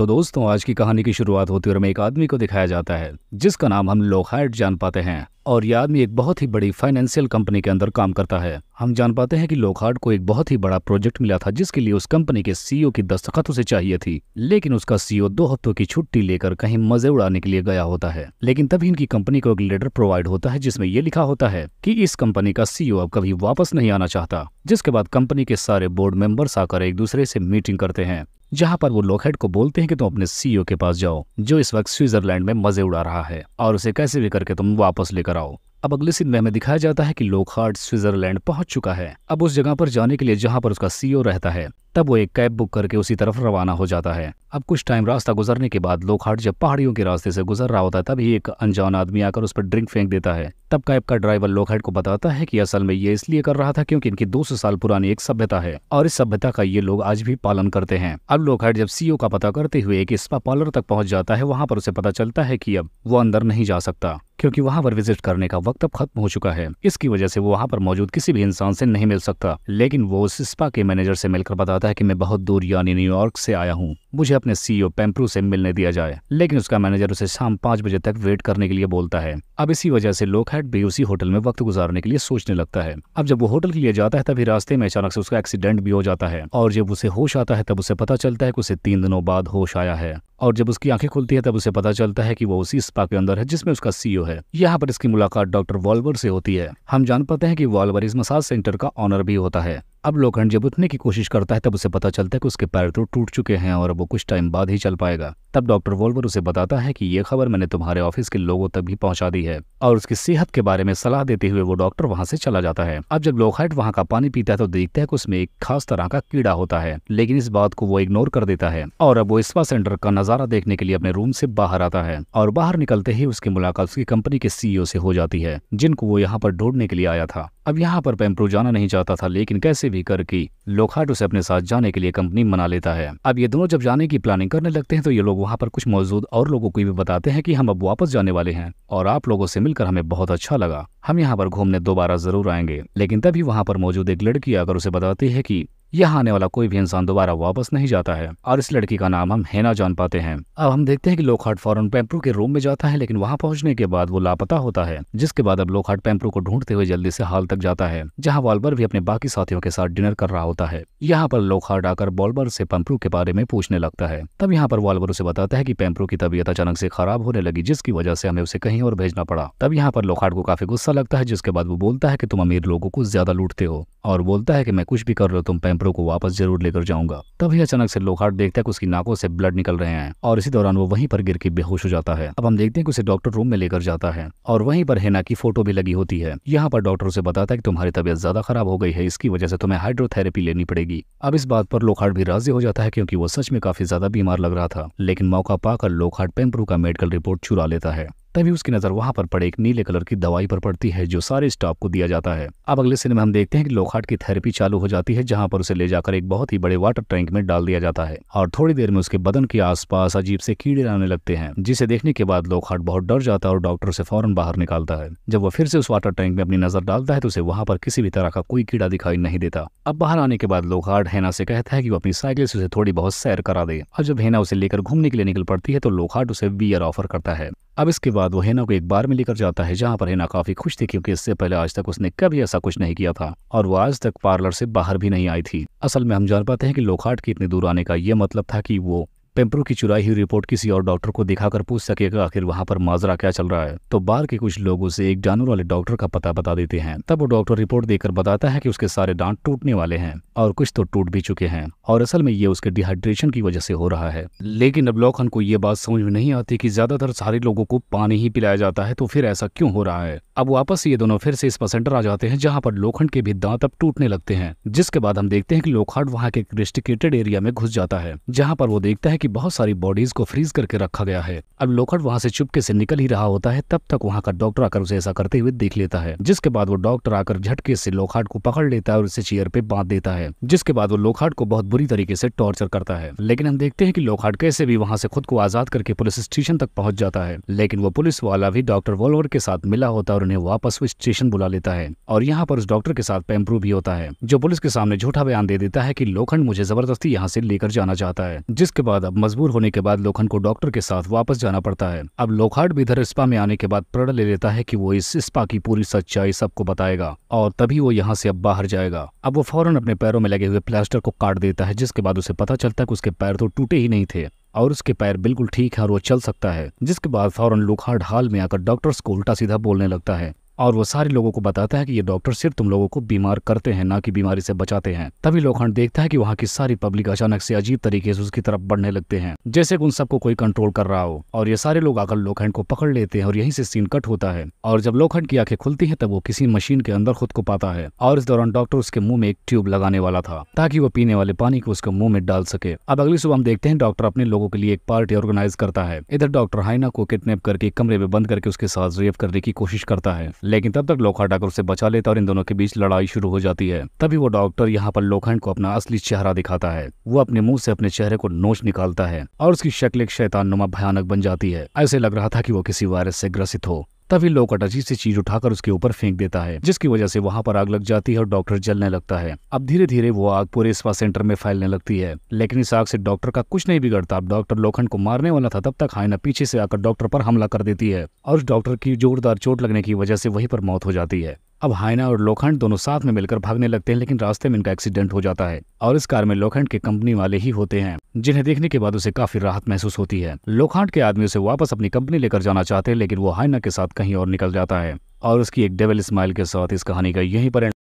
तो दोस्तों आज की कहानी की शुरुआत होती है और में एक आदमी को दिखाया जाता है जिसका नाम हम लोहाइट जान पाते हैं और यह आदमी एक बहुत ही बड़ी फाइनेंशियल कंपनी के अंदर काम करता है हम जान पाते हैं कि लोखार्ड को एक बहुत ही बड़ा प्रोजेक्ट मिला था जिसके लिए उस कंपनी के सीईओ की दस्तखत उसे चाहिए थी लेकिन उसका सीईओ दो हफ्तों की छुट्टी लेकर कहीं मजे उड़ाने के लिए गया होता है लेकिन तभी इनकी कंपनी को एक लेटर प्रोवाइड होता है जिसमे ये लिखा होता है की इस कंपनी का सीईओ अब कभी वापस नहीं आना चाहता जिसके बाद कंपनी के सारे बोर्ड मेंबर्स आकर एक दूसरे से मीटिंग करते हैं जहां पर वो लोकहेड को बोलते हैं कि तुम अपने सीईओ के पास जाओ जो इस वक्त स्विट्जरलैंड में मजे उड़ा रहा है और उसे कैसे भी करके तुम वापस लेकर आओ अब अगले सीन में हमें दिखाया जाता है कि लोकहार्ट स्विट्जरलैंड पहुंच चुका है अब उस जगह पर जाने के लिए जहां पर उसका सीईओ रहता है तब वो एक कैब बुक करके उसी तरफ रवाना हो जाता है अब कुछ टाइम रास्ता गुजरने के बाद लोकहार्ट जब पहाड़ियों के रास्ते से गुजर रहा होता है तभी एक अनजान आदमी आकर उस पर ड्रिंक फेंक देता है तब कैब का ड्राइवर लोकहार्ट को बताता है कि असल में ये इसलिए कर रहा था क्योंकि इनकी 200 साल पुरानी एक सभ्यता है और इस सभ्यता का ये लोग आज भी पालन करते हैं अब लोकहार्ट जब सीओ का पता करते हुए एक स्पा पार्लर तक पहुंच जाता है वहां पर उसे पता चलता है की अब वो अंदर नहीं जा सकता क्योंकि वहाँ पर विजिट करने का वक्त अब खत्म हो चुका है इसकी वजह से वो वहाँ पर मौजूद किसी भी इंसान से नहीं मिल सकता लेकिन वो उस स्पा के मैनेजर से मिलकर बताता है कि मैं बहुत दूर यानी न्यूयॉर्क से आया हूँ मुझे अपने सीईओ पेम्प्रू से मिलने दिया जाए लेकिन उसका मैनेजर उसे शाम पाँच बजे तक वेट करने के लिए बोलता है अब इसी वजह से लोकहेड भी उसी होटल में वक्त गुजारने के लिए सोचने लगता है अब जब वो होटल के लिए जाता है तभी रास्ते में अचानक से उसका एक्सीडेंट भी हो जाता है और जब उसे होश आता है तब उसे पता चलता है कि उसे तीन दिनों बाद होश आया है और जब उसकी आंखें खुलती है तब उसे पता चलता है कि वो उसी स्पा के अंदर है जिसमें उसका सीईओ है यहाँ पर इसकी मुलाकात डॉक्टर वॉल्वर से होती है हम जान पाते हैं कि वॉल्वर इस मसाज सेंटर का ऑनर भी होता है अब लोखंड जब उठने की कोशिश करता है तब उसे पता चलता है कि उसके पैर तो टूट चुके हैं और वो कुछ टाइम बाद ही चल पाएगा तब डॉक्टर वोल्वर उसे बताता है कि ये खबर मैंने तुम्हारे ऑफिस के लोगों तक भी पहुंचा दी है और उसकी सेहत के बारे में सलाह देते हुए वो डॉक्टर वहाँ से चला जाता है अब जब लोखाइट वहाँ का पानी पीता है तो देखता है कि उसमें एक खास तरह का कीड़ा होता है लेकिन इस बात को वो इग्नोर कर देता है और अब वो स्पा सेंटर का नजारा देखने के लिए अपने रूम से बाहर आता है और बाहर निकलते ही उसकी मुलाकात उसकी कंपनी के सीईओ से हो जाती है जिनको वो यहाँ पर ढूंढने के लिए आया था अब यहाँ पर पेम्प्रो जाना नहीं चाहता था लेकिन कैसे भी करके लोखाट उसे अपने साथ जाने के लिए कंपनी मना लेता है अब ये दोनों जब जाने की प्लानिंग करने लगते हैं तो ये लोग वहाँ पर कुछ मौजूद और लोगों को भी बताते हैं कि हम अब वापस जाने वाले हैं और आप लोगों से मिलकर हमें बहुत अच्छा लगा हम यहाँ पर घूमने दोबारा जरूर आएंगे लेकिन तभी वहाँ पर मौजूद एक लड़की आकर उसे बताती है की यहाँ आने वाला कोई भी इंसान दोबारा वापस नहीं जाता है और इस लड़की का नाम हम हेना जान पाते हैं अब हम देखते हैं कि लोकहाट फौरन पेम्प्रू के रूम में जाता है लेकिन वहाँ पहुंचने के बाद वो लापता होता है जिसके बाद अब लोकहाट पेम्प्रू को ढूंढते हुए जल्दी से हाल तक जाता है जहाँ वॉल्बर भी अपने बाकी साथियों के साथ डिनर कर रहा होता है यहाँ पर लोकहाट आकर बॉलबर से पेम्प्रू के बारे में पूछने लगता है तब यहाँ पर वॉल्बर उसे बताता है की पेम्प्रू की तबीयत अचानक से खराब होने लगी जिसकी वजह से हमें उसे कहीं और भेजना पड़ा तब यहाँ पर लोकहाट को काफी गुस्सा लगता है जिसके बाद वो बोलता है की तुम अमीर लोगों को ज्यादा लूटते हो और बोलता है की मैं कुछ भी कर लो तुम कैंपरों को वापस जरूर लेकर जाऊंगा तभी अचानक से लोहार्ट देखता है कि उसकी नाकों से ब्लड निकल रहे हैं और इसी दौरान वो वहीं पर गिर के बेहोश हो जाता है अब हम देखते हैं कि उसे डॉक्टर रूम में लेकर जाता है और वहीं पर हेना की फोटो भी लगी होती है यहाँ पर डॉक्टर उसे बताता है कि तुम्हारी तबियत ज्यादा खराब हो गई है इसकी वजह से तुम्हें हाइड्रोथेरेपी लेनी पड़ेगी अब इस बात पर लोहाट भी राजी हो जाता है क्योंकि वो सच में काफी ज्यादा बीमार लग रहा था लेकिन मौका पाकर लोखाट पेम्परू का मेडिकल रिपोर्ट चुरा लेता है तभी उसकी नज़र वहाँ पर पड़े एक नीले कलर की दवाई पर पड़ती है जो सारे स्टाफ को दिया जाता है अब अगले सिने में हम देखते हैं कि लोखाट की थेरेपी चालू हो जाती है जहाँ पर उसे ले जाकर एक बहुत ही बड़े वाटर टैंक में डाल दिया जाता है और थोड़ी देर में उसके बदन के आसपास अजीब से कीड़े आने लगते हैं जिसे देखने के बाद लोखाट बहुत डर जाता है और डॉक्टर उसे फौरन बाहर निकालता है जब वो फिर से उस वाटर टैंक में अपनी नजर डालता है तो उसे वहाँ पर किसी भी तरह का कोई कीड़ा दिखाई नहीं देता अब बाहर आने के बाद लोखाट हैना से कहता है कि वो अपनी साइकिल से उसे थोड़ी बहुत सैर करा दे और जब हैना उसे लेकर घूमने के लिए निकल पड़ती है तो लोखाट उसे बियर ऑफर करता है अब इसके बाद वो हेना को एक बार में लेकर जाता है जहाँ पर हेना काफ़ी खुश थी क्योंकि इससे पहले आज तक उसने कभी ऐसा कुछ नहीं किया था और वो आज तक पार्लर से बाहर भी नहीं आई थी असल में हम जान पाते हैं कि लोखाट के इतने दूर आने का ये मतलब था कि वो पेम्परू की चुराई हुई रिपोर्ट किसी और डॉक्टर को दिखाकर पूछ सकेगा आखिर वहाँ पर माजरा क्या चल रहा है तो बार के कुछ लोग उसे एक जानवर वाले डॉक्टर का पता बता देते हैं तब वो डॉक्टर रिपोर्ट देकर बताता है कि उसके सारे दांत टूटने वाले हैं और कुछ तो टूट भी चुके हैं और असल में ये उसके डिहाइड्रेशन की वजह से हो रहा है लेकिन अब लोखन को ये बात समझ में नहीं आती की ज्यादातर सारे लोगों को पानी ही पिलाया जाता है तो फिर ऐसा क्यों हो रहा है अब वापस ये दोनों फिर से इस सेंटर आ जाते हैं जहाँ पर लोखंड के भी दांत अब टूटने लगते हैं जिसके बाद हम देखते हैं कि लोखंड वहाँ के रेस्टिकेटेड एरिया में घुस जाता है जहाँ पर वो देखता है कि बहुत सारी बॉडीज को फ्रीज करके रखा गया है अब लोखंड वहाँ से चुपके से निकल ही रहा होता है तब तक वहाँ का डॉक्टर आकर उसे ऐसा करते हुए देख लेता है जिसके बाद वो डॉक्टर आकर झटके से लोखाट को पकड़ लेता है और उसे चेयर पे बांध देता है जिसके बाद वो लोखाट को बहुत बुरी तरीके से टॉर्चर करता है लेकिन हम देखते हैं की लोखाट कैसे भी वहाँ से खुद को आजाद करके पुलिस स्टेशन तक पहुँच जाता है लेकिन वो पुलिस वाला भी डॉक्टर वोलवर के साथ मिला होता है और उन्हें वापस वो स्टेशन बुला लेता है और यहाँ पर उस डॉक्टर के साथ पेम्प्रू भी होता है जो पुलिस के सामने झूठा बयान दे देता है की लोखंड मुझे जबरदस्ती यहाँ से लेकर जाना चाहता है जिसके बाद अब मजबूर होने के बाद लोखंड को डॉक्टर के साथ वापस जाना पड़ता है अब लोखार्ड भी इधर स्पा में आने के बाद प्रण ले लेता है कि वो इस स्पा की पूरी सच्चाई सबको बताएगा और तभी वो यहाँ से अब बाहर जाएगा अब वो फौरन अपने पैरों में लगे हुए प्लास्टर को काट देता है जिसके बाद उसे पता चलता है कि उसके पैर तो टूटे ही नहीं थे और उसके पैर बिल्कुल ठीक है और वो चल सकता है जिसके बाद फौरन लुखाड़ हाल में आकर डॉक्टर्स को उल्टा सीधा बोलने लगता है और वो सारे लोगों को बताता है कि ये डॉक्टर सिर्फ तुम लोगों को बीमार करते हैं ना कि बीमारी से बचाते हैं तभी लोखंड देखता है कि वहाँ की सारी पब्लिक अचानक से अजीब तरीके से उसकी तरफ बढ़ने लगते हैं जैसे उन सबको कोई कंट्रोल कर रहा हो और ये सारे लोग आकर लोखंड को पकड़ लेते हैं और यहीं से सीन कट होता है और जब लोखंड की आंखें खुलती है तब वो किसी मशीन के अंदर खुद को पाता है और इस दौरान डॉक्टर उसके मुंह में एक ट्यूब लगाने वाला था ताकि वो पीने वाले पानी को उसके मुंह में डाल सके अब अगली सुबह हम देखते हैं डॉक्टर अपने लोगों के लिए एक पार्टी ऑर्गेनाइज करता है इधर डॉक्टर हाइना को किडनेप करके कमरे में बंद करके उसके साथ रेप करने की कोशिश करता है लेकिन तब तक लोखा ठाकुर उसे बचा लेता और इन दोनों के बीच लड़ाई शुरू हो जाती है तभी वो डॉक्टर यहाँ पर लोखंड को अपना असली चेहरा दिखाता है वो अपने मुंह से अपने चेहरे को नोच निकालता है और उसकी शक्ल एक शैतान नुमा भयानक बन जाती है ऐसे लग रहा था की वो किसी वायरस से ग्रसित हो तभी लोकटाजी से चीज उठाकर उसके ऊपर फेंक देता है जिसकी वजह से वहाँ पर आग लग जाती है और डॉक्टर जलने लगता है अब धीरे धीरे वो आग पूरे स्पा सेंटर में फैलने लगती है लेकिन इस आग से डॉक्टर का कुछ नहीं बिगड़ता अब डॉक्टर लोखंड को मारने वाला था तब तक हाइना पीछे से आकर डॉक्टर पर हमला कर देती है और डॉक्टर की जोरदार चोट लगने की वजह से वही पर मौत हो जाती है अब हाइना और लोखंड दोनों साथ में मिलकर भागने लगते हैं लेकिन रास्ते में इनका एक्सीडेंट हो जाता है और इस कार में लोखंड के कंपनी वाले ही होते हैं जिन्हें देखने के बाद उसे काफी राहत महसूस होती है लोखंड के आदमी उसे वापस अपनी कंपनी लेकर जाना चाहते हैं लेकिन वो हाइना के साथ कहीं और निकल जाता है और उसकी एक डेवल स्माइल के साथ इस कहानी का यही पर